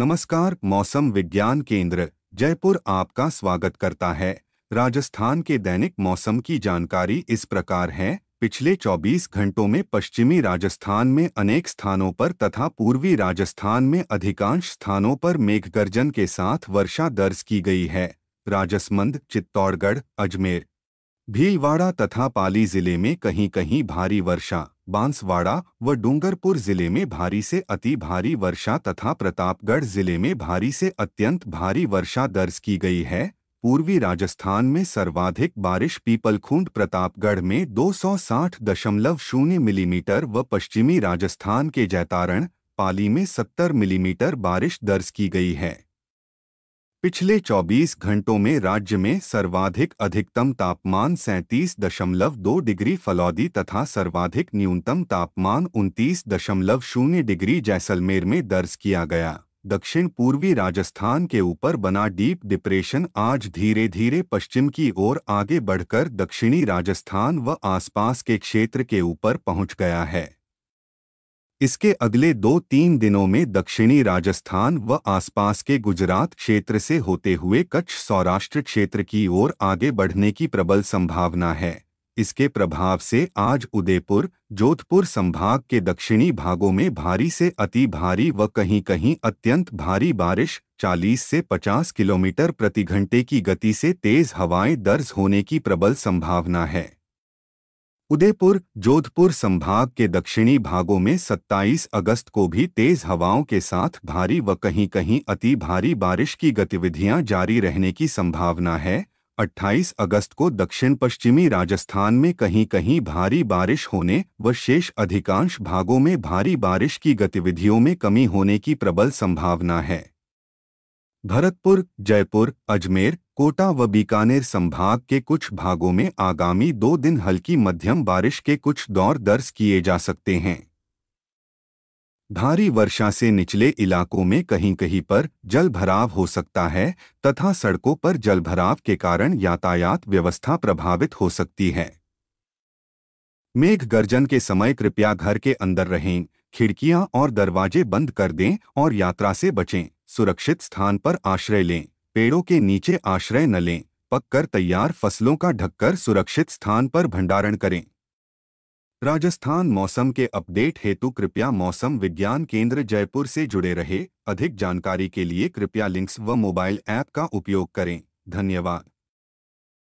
नमस्कार मौसम विज्ञान केंद्र जयपुर आपका स्वागत करता है राजस्थान के दैनिक मौसम की जानकारी इस प्रकार है पिछले 24 घंटों में पश्चिमी राजस्थान में अनेक स्थानों पर तथा पूर्वी राजस्थान में अधिकांश स्थानों पर मेघगर्जन के साथ वर्षा दर्ज की गई है राजसमंद चित्तौड़गढ़ अजमेर भीलवाड़ा तथा पाली जिले में कहीं कहीं भारी वर्षा बांसवाड़ा व डूंगरपुर जिले में भारी से अति भारी वर्षा तथा प्रतापगढ़ जिले में भारी से अत्यंत भारी वर्षा दर्ज की गई है पूर्वी राजस्थान में सर्वाधिक बारिश पीपलखुंड प्रतापगढ़ में 260.0 मिलीमीटर व पश्चिमी राजस्थान के जैतारण पाली में 70 मिलीमीटर बारिश दर्ज की गई है पिछले 24 घंटों में राज्य में सर्वाधिक अधिकतम तापमान सैंतीस दशमलव दो डिग्री फलौदी तथा सर्वाधिक न्यूनतम तापमान उनतीस दशमलव शून्य डिग्री जैसलमेर में दर्ज किया गया दक्षिण पूर्वी राजस्थान के ऊपर बना डीप डिप्रेशन आज धीरे धीरे पश्चिम की ओर आगे बढ़कर दक्षिणी राजस्थान व आसपास के क्षेत्र के ऊपर पहुंच गया है इसके अगले दो तीन दिनों में दक्षिणी राजस्थान व आसपास के गुजरात क्षेत्र से होते हुए कच्छ सौराष्ट्र क्षेत्र की ओर आगे बढ़ने की प्रबल संभावना है इसके प्रभाव से आज उदयपुर जोधपुर संभाग के दक्षिणी भागों में भारी से अति भारी व कहीं कहीं अत्यंत भारी बारिश 40 से 50 किलोमीटर प्रति घंटे की गति से तेज हवाएं दर्ज होने की प्रबल संभावना है उदयपुर जोधपुर संभाग के दक्षिणी भागों में 27 अगस्त को भी तेज हवाओं के साथ भारी व कहीं कहीं अति भारी बारिश की गतिविधियां जारी रहने की संभावना है 28 अगस्त को दक्षिण पश्चिमी राजस्थान में कहीं कहीं भारी बारिश होने व शेष अधिकांश भागों में भारी बारिश की गतिविधियों में कमी होने की प्रबल संभावना है भरतपुर जयपुर अजमेर कोटा व बीकानेर संभाग के कुछ भागों में आगामी दो दिन हल्की मध्यम बारिश के कुछ दौर दर्ज किए जा सकते हैं भारी वर्षा से निचले इलाकों में कहीं कहीं पर जलभराव हो सकता है तथा सड़कों पर जलभराव के कारण यातायात व्यवस्था प्रभावित हो सकती है मेघ गर्जन के समय कृपया घर के अंदर रहें खिड़कियां और दरवाजे बंद कर दें और यात्रा से बचें सुरक्षित स्थान पर आश्रय लें पेड़ों के नीचे आश्रय न लें पककर तैयार फसलों का ढककर सुरक्षित स्थान पर भंडारण करें राजस्थान मौसम के अपडेट हेतु कृपया मौसम विज्ञान केंद्र जयपुर से जुड़े रहे अधिक जानकारी के लिए कृपया लिंक्स व मोबाइल ऐप का उपयोग करें धन्यवाद